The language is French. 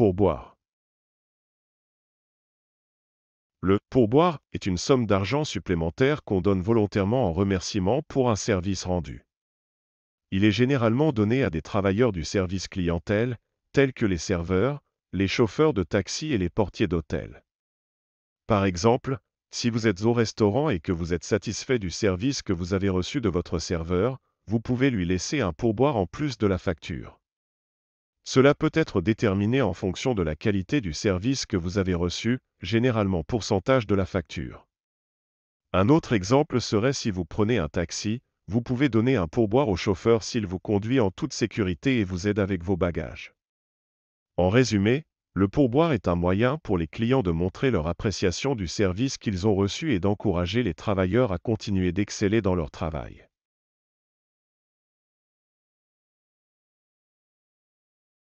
pourboire. Le pourboire est une somme d'argent supplémentaire qu'on donne volontairement en remerciement pour un service rendu. Il est généralement donné à des travailleurs du service clientèle, tels que les serveurs, les chauffeurs de taxi et les portiers d'hôtel. Par exemple, si vous êtes au restaurant et que vous êtes satisfait du service que vous avez reçu de votre serveur, vous pouvez lui laisser un pourboire en plus de la facture. Cela peut être déterminé en fonction de la qualité du service que vous avez reçu, généralement pourcentage de la facture. Un autre exemple serait si vous prenez un taxi, vous pouvez donner un pourboire au chauffeur s'il vous conduit en toute sécurité et vous aide avec vos bagages. En résumé, le pourboire est un moyen pour les clients de montrer leur appréciation du service qu'ils ont reçu et d'encourager les travailleurs à continuer d'exceller dans leur travail.